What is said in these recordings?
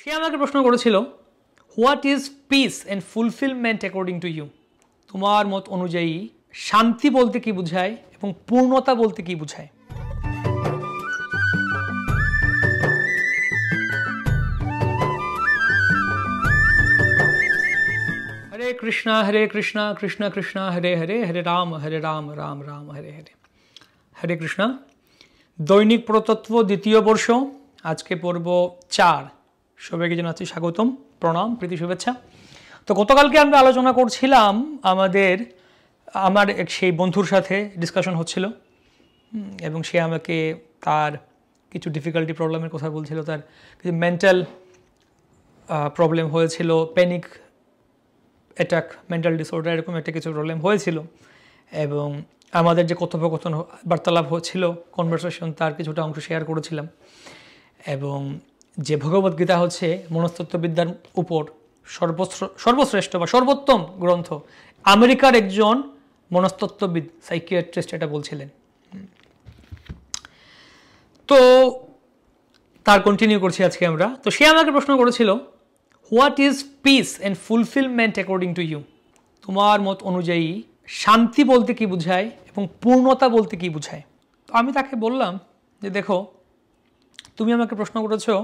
সে আমাকে প্রশ্ন করেছিল what is peace and fulfilment according to you তোমার মত অনুযায়ী শান্তি বলতে কি বোঝায় এবং পূর্ণতা বলতে কি বোঝায় হরে কৃষ্ণ হরে কৃষ্ণ কৃষ্ণ কৃষ্ণ হরে হরে হরে রাম হরে রাম রাম রাম হরে হরে হরে কৃষ্ণ দৈনিক প্রতত্ত্ব দ্বিতীয় বর্ষ আজকে পর্ব চার সবাইকে জানাচ্ছি স্বাগতম প্রণাম প্রীতি শুভেচ্ছা তো গতকালকে আমরা আলোচনা করছিলাম আমাদের আমার এক সেই বন্ধুর সাথে ডিসকাশন হচ্ছিল এবং সে আমাকে তার কিছু ডিফিকাল্টি প্রবলেমের কথা বলছিল তার কিছু মেন্টাল প্রবলেম হয়েছিল প্যানিক অ্যাটাক মেন্টাল ডিসঅর্ডার এরকম একটা কিছু প্রবলেম হয়েছিল এবং আমাদের যে কথোপকথন বার্তালাপ হচ্ছিল কনভারসেশন তার কিছুটা অংশ শেয়ার করেছিলাম এবং যে ভগবদ্গীতা হচ্ছে মনস্তত্ত্ববিদ্যার উপর সর্বশ্রেষ্ঠ বা সর্বোত্তম গ্রন্থ আমেরিকার একজন মনস্তত্ত্ববিদ সাইকিয়াট্রিস্ট এটা বলছিলেন তো তার কন্টিনিউ করছি আজকে আমরা তো সে আমাকে প্রশ্ন করেছিল what is peace and fulfilment according to you তোমার মত অনুযায়ী শান্তি বলতে কি বোঝায় এবং পূর্ণতা বলতে কি বোঝায় তো আমি তাকে বললাম যে দেখো তুমি আমাকে প্রশ্ন করেছো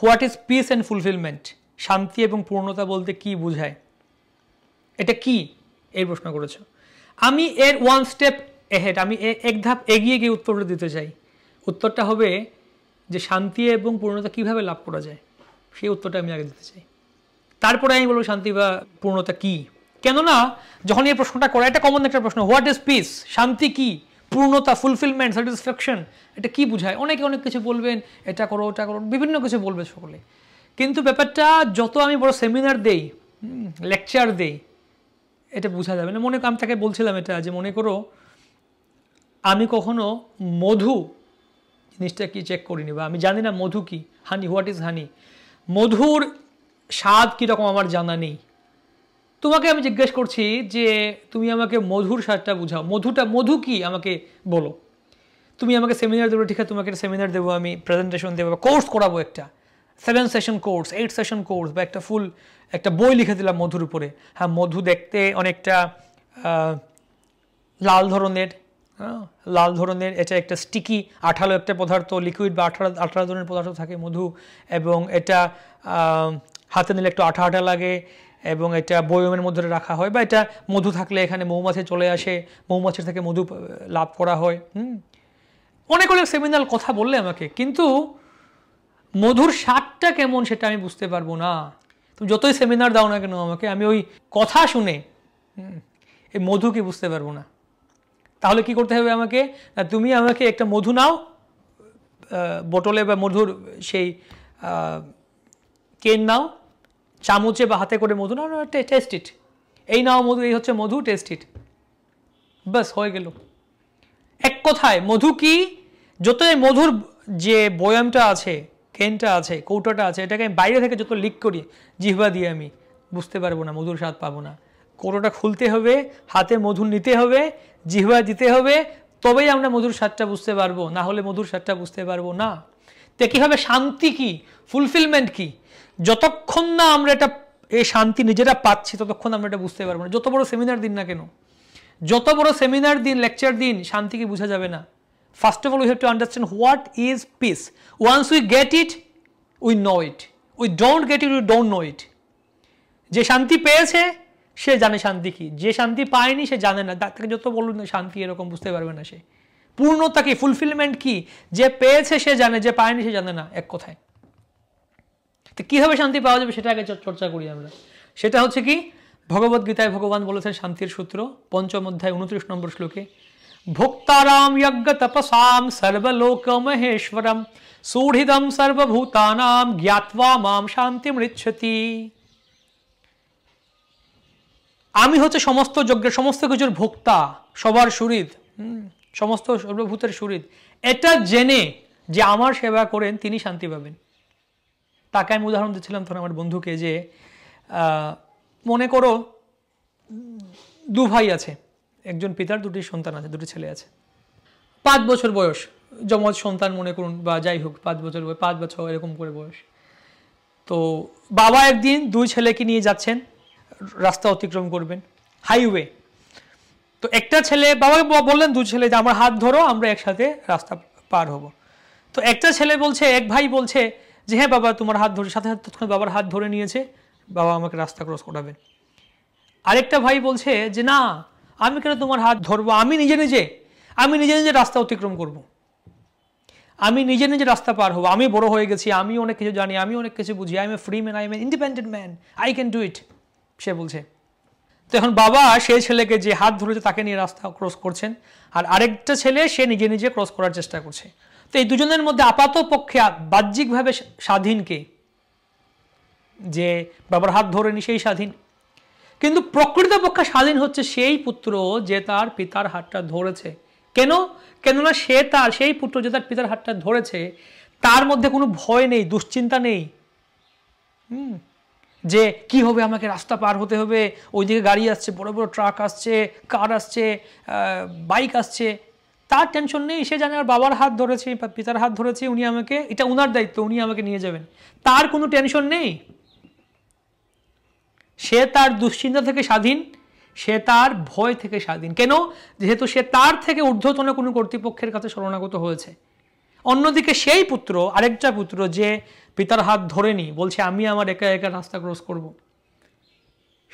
what is peace and fulfilment শান্তি এবং পূর্ণতা বলতে কি বোঝায় এটা কি এই প্রশ্ন করেছ আমি এর ওয়ান স্টেপ এহেড আমি এক ধাপ এগিয়ে গিয়ে উত্তরটা দিতে চাই উত্তরটা হবে যে শান্তি এবং পূর্ণতা কিভাবে লাভ করা যায় সেই উত্তরটা আমি আগে দিতে চাই তারপরে আমি বলবো শান্তি বা পূর্ণতা কী কেননা যখন এই প্রশ্নটা করা এটা কমন একটা প্রশ্ন হোয়াট ইজ পিস শান্তি কী পূর্ণতা ফুলফিলমেন্ট স্যাটিসফ্যাকশন এটা কি বোঝায় অনেকে অনেক কিছু বলবেন এটা করো ওটা করো বিভিন্ন কিছু বলবে সকলে কিন্তু ব্যাপারটা যত আমি বড় সেমিনার দেই লেকচার দেই এটা বোঝা যাবে না মনে আমি তাকে বলছিলাম এটা যে মনে করো আমি কখনো মধু জিনিসটা কি চেক করিনি বা আমি জানি না মধু কি হানি হোয়াট ইজ হানি মধুর স্বাদ কীরকম আমার জানা নেই তোমাকে আমি জিজ্ঞেস করছি যে তুমি আমাকে মধুর স্বাদটা বুঝাও মধুটা মধু কি আমাকে বলো তুমি আমাকে সেমিনার দেবো ঠিক আছে তোমাকে একটা সেমিনার দেবো আমি প্রেজেন্টেশন দেবো বা কোর্স করাবো একটা seven session course eight session course বা একটা ফুল একটা বই লিখে দিলাম মধুর উপরে হ্যাঁ মধু দেখতে অনেকটা লাল ধরনের হ্যাঁ, লাল ধরনের এটা একটা স্টিকি আঠালো একটা পদার্থ লিকুইড বা আঠারো আঠারো ধরনের পদার্থ থাকে মধু এবং এটা হাতে নিলে একটু আঠা আঠা লাগে এবং এটা বয়মের মধ্যে রাখা হয় বা এটা মধু থাকলে এখানে মৌমাছি চলে আসে মৌমাছির থেকে মধু লাভ করা হয় হুম অনেক অনেক সেমিনাল কথা বললে আমাকে কিন্তু মধুর স্বাদটা কেমন সেটা আমি বুঝতে পারবো না তুমি যতই সেমিনার দাও না কেন আমাকে আমি ওই কথা শুনে এই মধু কি বুঝতে পারবো না তাহলে কি করতে হবে আমাকে তুমি আমাকে একটা মধু নাও বোটলে বা মধুর সেই কেন নাও চামচে বা হাতে করে মধু না টেস্ট ইট এই নাও মধু এই হচ্ছে মধু টেস্ট ইট ব্যাস হয়ে গেল এক কথায় মধু কি যত মধুর যে বয়ামটা আছে কেনটা আছে কৌটোটা আছে এটাকে আমি বাইরে থেকে যত লিক করি জিহ্বা দিয়ে আমি বুঝতে পারবো না মধুর স্বাদ পাবো না কৌটোটা খুলতে হবে হাতে মধু নিতে হবে জিহ্বা দিতে হবে তবেই আমরা মধুর স্বাদটা বুঝতে পারবো না হলে মধুর স্বাদটা বুঝতে পারবো না তে কীভাবে শান্তি কি ফুলফিলমেন্ট কি যতক্ষণ না আমরা এটা এই শান্তি নিজেরা পাচ্ছি ততক্ষণ আমরা এটা বুঝতে পারবো না যত বড় সেমিনার দিন না কেন যত বড় সেমিনার দিন লেকচার দিন শান্তিকে বোঝা যাবে না first of all we have to understand what is peace once we get it we know it we don't get it we don't know it যে শান্তি পেয়েছে সে জানে শান্তি কি যে শান্তি পায়নি সে জানে না থেকে যত বলুন না শান্তি এরকম বুঝতে পারবে না সে পূর্ণতা কি ফুলফিলমেন্ট কি যে পেয়েছে সে জানে যে পায়নি সে জানে না এক কথায় তো কীভাবে শান্তি পাওয়া যাবে সেটা আগে চর্চা করি আমরা সেটা হচ্ছে কি ভগবদ গীতায় ভগবান বলেছেন শান্তির সূত্র পঞ্চম অধ্যায় উনত্রিশ নম্বর শ্লোকে ভোক্তারাম যজ্ঞ তপসাম সর্বলোক মহেশ্বরম সুহৃদম সর্বভূতানাম জ্ঞাতা মাম শান্তি মৃচ্ছতি আমি হচ্ছে সমস্ত যজ্ঞের সমস্ত কিছুর ভোক্তা সবার সুরিদ সমস্ত সর্বভূতের সুরিদ এটা জেনে যে আমার সেবা করেন তিনি শান্তি পাবেন তাকে আমি উদাহরণ দিচ্ছিলাম তখন আমার বন্ধুকে যে মনে করো দু ভাই আছে একজন পিতার দুটি সন্তান আছে দুটি ছেলে আছে পাঁচ বছর বয়স যমজ সন্তান মনে করুন বা যাই হোক পাঁচ বছর বয়স পাঁচ বছর এরকম করে বয়স তো বাবা একদিন দুই ছেলেকে নিয়ে যাচ্ছেন রাস্তা অতিক্রম করবেন হাইওয়ে তো একটা ছেলে বাবা বললেন দু ছেলে যে আমার হাত ধরো আমরা একসাথে রাস্তা পার হব তো একটা ছেলে বলছে এক ভাই বলছে যে হ্যাঁ বাবা তোমার হাত ধরে সাথে সাথে তৎক্ষণাৎ বাবার হাত ধরে নিয়েছে বাবা আমাকে রাস্তা ক্রস করাবে আরেকটা ভাই বলছে যে না আমি কেন তোমার হাত ধরবো আমি নিজে নিজে আমি নিজে নিজে রাস্তা অতিক্রম করব। আমি নিজে নিজে রাস্তা পার হবো আমি বড় হয়ে গেছি আমি অনেক কিছু জানি আমি অনেক কিছু বুঝি I am a free man I am a independent man I can do it সে বলছে তো এখন বাবা সেই ছেলেকে যে হাত ধরেছে তাকে নিয়ে রাস্তা ক্রস করছেন আর আরেকটা ছেলে সে নিজে নিজে ক্রস করার চেষ্টা করছে তো এই দুজনের মধ্যে আপাত পক্ষে বাহ্যিকভাবে স্বাধীনকে যে বাবার হাত ধরে নি সেই স্বাধীন কিন্তু প্রকৃতপক্ষে স্বাধীন হচ্ছে সেই পুত্র যে তার পিতার হাতটা ধরেছে কেন কেননা সে তার সেই পুত্র যে তার পিতার হাতটা ধরেছে তার মধ্যে কোনো ভয় নেই দুশ্চিন্তা নেই হুম যে কি হবে আমাকে রাস্তা পার হতে হবে ওইদিকে গাড়ি আসছে বড় বড় ট্রাক আসছে কার আসছে বাইক আসছে তার টেনশন নেই সে জানে আর বাবার হাত ধরেছে পিতার হাত ধরেছে উনি আমাকে এটা উনার দায়িত্ব উনি আমাকে নিয়ে যাবেন তার কোনো টেনশন নেই সে তার দুশ্চিন্তা থেকে স্বাধীন সে তার ভয় থেকে স্বাধীন কেন যেহেতু সে তার থেকে ঊর্ধ্বতনে কোনো কর্তৃপক্ষের কাছে শরণাগত হয়েছে অন্যদিকে সেই পুত্র আরেকটা পুত্র যে পিতার হাত ধরেনি বলছে আমি আমার একা একা রাস্তা ক্রস করবো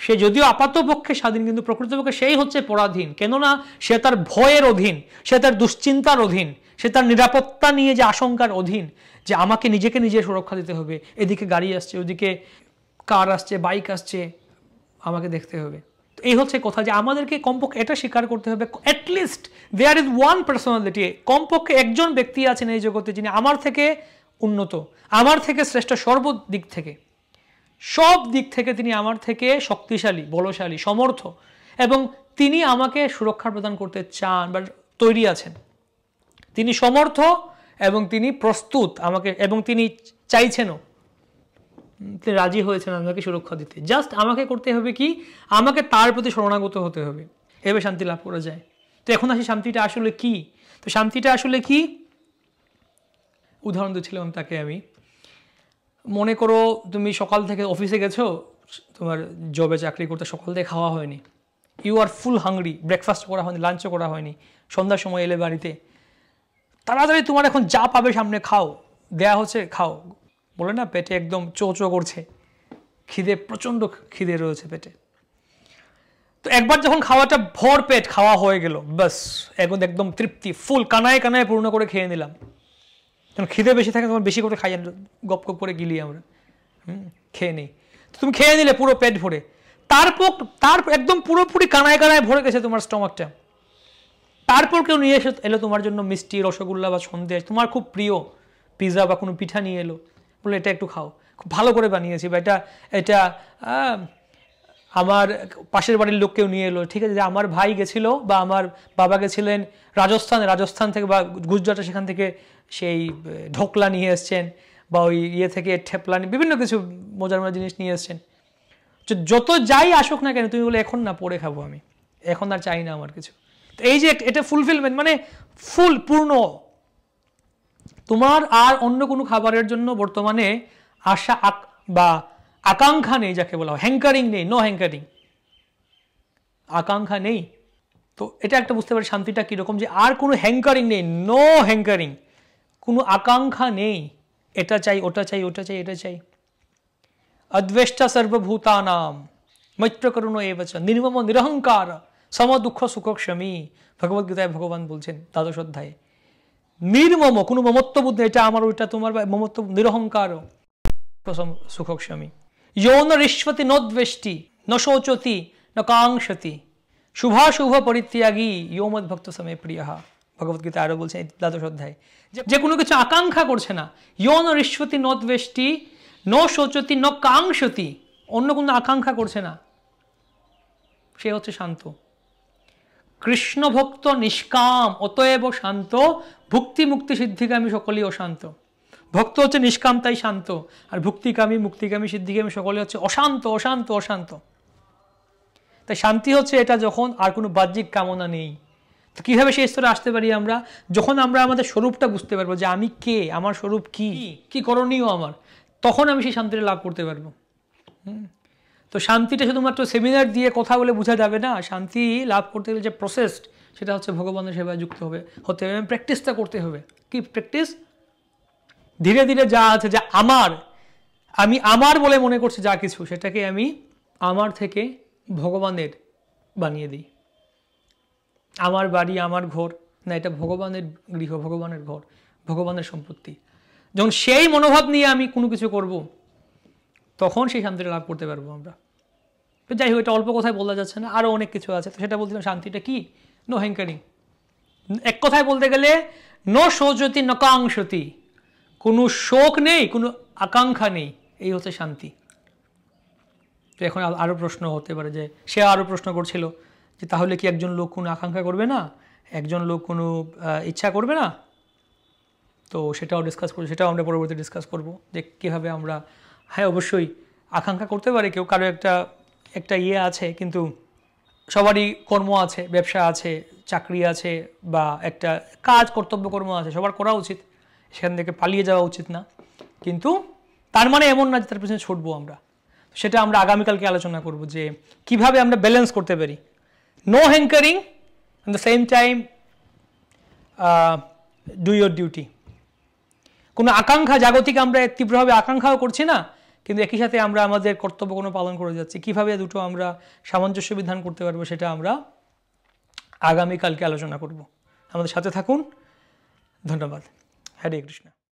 সে যদিও আপাত পক্ষে স্বাধীন কিন্তু প্রকৃতপক্ষে সেই হচ্ছে পরাধীন কেননা সে তার ভয়ের অধীন সে তার দুশ্চিন্তার অধীন সে তার নিরাপত্তা নিয়ে যে আশঙ্কার অধীন যে আমাকে নিজেকে নিজে সুরক্ষা দিতে হবে এদিকে গাড়ি আসছে ওদিকে কার আসছে বাইক আসছে আমাকে দেখতে হবে তো এই হচ্ছে কথা যে আমাদেরকে কমপক্ষে এটা স্বীকার করতে হবে at least there is one personality কমপক্ষে একজন ব্যক্তি আছেন এই জগতে যিনি আমার থেকে উন্নত আমার থেকে শ্রেষ্ঠ সর্বদিক থেকে সব দিক থেকে তিনি আমার থেকে শক্তিশালী বলশালী সমর্থ এবং তিনি আমাকে সুরক্ষা প্রদান করতে চান বা তৈরি আছেন তিনি সমর্থ এবং তিনি প্রস্তুত আমাকে এবং তিনি চাইছেনও তিনি রাজি হয়েছেন আমাকে সুরক্ষা দিতে জাস্ট আমাকে করতে হবে কি আমাকে তার প্রতি শরণাগত হতে হবে এভাবে শান্তি লাভ করা যায় তো এখন আসি শান্তিটা আসলে কি তো শান্তিটা আসলে কি উদাহরণ দিচ্ছিলাম তাকে আমি মনে করো তুমি সকাল থেকে অফিসে গেছো তোমার জবে চাকরি করতে সকাল থেকে খাওয়া হয়নি you are full hungry breakfast করা হয়নি লাঞ্চও করা হয়নি সন্ধ্যার সময় এলে বাড়িতে তাড়াতাড়ি তোমার এখন যা পাবে সামনে খাও দেয়া হচ্ছে খাও বলে না পেটে একদম চো চো করছে খিদে প্রচণ্ড খিদে রয়েছে পেটে তো একবার যখন খাওয়াটা ভর পেট খাওয়া হয়ে গেল ব্যাস এখন একদম তৃপ্তি ফুল কানায় কানায় পূর্ণ করে খেয়ে নিলাম যখন খিদে বেশি থাকে তখন বেশি করে খাই গপ গপ করে গিলি আমরা খেয়ে নিই তো তুমি খেয়ে নিলে পুরো পেট ভরে তারপর তার একদম পুরোপুরি কানায় কানায় ভরে গেছে তোমার স্টমাকটা তারপর কেউ নিয়ে এসে এলো তোমার জন্য মিষ্টি রসগোল্লা বা সন্দেশ তোমার খুব প্রিয় পিৎজা বা কোনো পিঠা নিয়ে এলো বলে এটা একটু খাও খুব ভালো করে বানিয়েছি বা এটা এটা আমার পাশের বাড়ির লোক কেউ নিয়ে এলো ঠিক আছে যে আমার ভাই গেছিল বা আমার বাবা গেছিলেন রাজস্থানে রাজস্থান থেকে বা গুজরাটে সেখান থেকে সেই ঢোকলা নিয়ে এসছেন বা ওই ইয়ে থেকে ঠেপলা বিভিন্ন কিছু মজার মজার জিনিস নিয়ে এসছেন যত যাই আসুক না কেন তুমি বলে এখন না পড়ে খাবো আমি এখন আর চাই না আমার কিছু তো এই যে এটা ফুলফিলমেন্ট মানে ফুল পূর্ণ তোমার আর অন্য কোনো খাবারের জন্য বর্তমানে আশা বা আকাঙ্ক্ষা নেই যাকে বলা হয় হ্যাঙ্কারিং নেই নো হ্যাঙ্কারিং আকাঙ্ক্ষা নেই তো এটা একটা বুঝতে পারি শান্তিটা কিরকম যে আর কোনো হ্যাঙ্কারিং নেই নো হ্যাঙ্কারিং কোনো আকাঙ্ক্ষা নেই এটা চাই ওটা চাই ওটা চাই এটা চাই অদ্বেষ্টা সর্বভূতানাম মৈত্রকরুণ এবচ নির্মম নিরহংকার সম দুঃখ সুখক্ষমী ভগবদ্গীতায় ভগবান বলছেন দ্বাদশ অধ্যায়ে নির্মম কোনো মমত্ব বুদ্ধি এটা আমার ওইটা তোমার মমত্ব নিরহংকার সুখক্ষমী যৌন রিশ্বতি নোদ্বেষ্টি ন শোচতি ন কাঙ্ক্ষতি শুভাশুভ পরিত্যাগী ভক্ত সময়ে প্রিয় ভগবদ্গীতা আরও বলছেন দ্বাদশ অধ্যায় যে কোনো কিছু আকাঙ্ক্ষা করছে না যৌন রিশ্বতি নদ্বেষ্টি ন শোচতি ন কাঙ্ক্ষতি অন্য কোনো আকাঙ্ক্ষা করছে না সে হচ্ছে শান্ত কৃষ্ণভক্ত নিষ্কাম অতএব শান্ত ভুক্তি মুক্তি সিদ্ধিগামী সকলেই অশান্ত ভক্ত হচ্ছে নিষ্কাম তাই শান্ত আর ভুক্তিকামী মুক্তিকামী সিদ্ধিকামী সকলে হচ্ছে অশান্ত অশান্ত অশান্ত তাই শান্তি হচ্ছে এটা যখন আর কোনো বাহ্যিক কামনা নেই তো কীভাবে সেই স্তরে আসতে পারি আমরা যখন আমরা আমাদের স্বরূপটা বুঝতে পারবো যে আমি কে আমার স্বরূপ কি কি করণীয় আমার তখন আমি সেই শান্তিটা লাভ করতে পারবো তো শান্তিটা শুধুমাত্র সেমিনার দিয়ে কথা বলে বোঝা যাবে না শান্তি লাভ করতে গেলে যে প্রসেসড সেটা হচ্ছে ভগবানের সেবায় যুক্ত হবে হতে হবে প্র্যাকটিসটা করতে হবে কি প্র্যাকটিস ধীরে ধীরে যা আছে যা আমার আমি আমার বলে মনে করছি যা কিছু সেটাকে আমি আমার থেকে ভগবানের বানিয়ে দিই আমার বাড়ি আমার ঘর না এটা ভগবানের গৃহ ভগবানের ঘর ভগবানের সম্পত্তি যখন সেই মনোভাব নিয়ে আমি কোনো কিছু করব তখন সেই শান্তিটা লাভ করতে পারবো আমরা তো যাই হোক এটা অল্প কথায় বলা যাচ্ছে না আরও অনেক কিছু আছে তো সেটা বলছিলাম শান্তিটা কি নো হ্যাঙ্কারিং এক কথায় বলতে গেলে ন সৌজতি নকাংশতি কোনো শোক নেই কোনো আকাঙ্ক্ষা নেই এই হচ্ছে শান্তি তো এখন আরও প্রশ্ন হতে পারে যে সে আরও প্রশ্ন করছিল যে তাহলে কি একজন লোক কোনো আকাঙ্ক্ষা করবে না একজন লোক কোনো ইচ্ছা করবে না তো সেটাও ডিসকাস করবো সেটাও আমরা পরবর্তী ডিসকাস করব যে কীভাবে আমরা হ্যাঁ অবশ্যই আকাঙ্ক্ষা করতে পারে কেউ কারো একটা একটা ইয়ে আছে কিন্তু সবারই কর্ম আছে ব্যবসা আছে চাকরি আছে বা একটা কাজ কর্তব্য কর্ম আছে সবার করা উচিত সেখান থেকে পালিয়ে যাওয়া উচিত না কিন্তু তার মানে এমন না যে তার পিছনে ছুটবো আমরা সেটা আমরা আগামীকালকে আলোচনা করব যে কিভাবে আমরা ব্যালেন্স করতে পারি no hankering at the same time do your duty কোনো আকাঙ্ক্ষা জাগতিক আমরা তীব্রভাবে আকাঙ্ক্ষাও করছি না কিন্তু একই সাথে আমরা আমাদের কর্তব্য কোনো পালন করে যাচ্ছি কীভাবে দুটো আমরা সামঞ্জস্য বিধান করতে পারবো সেটা আমরা আগামীকালকে আলোচনা করব আমাদের সাথে থাকুন ধন্যবাদ हरे कृष्ण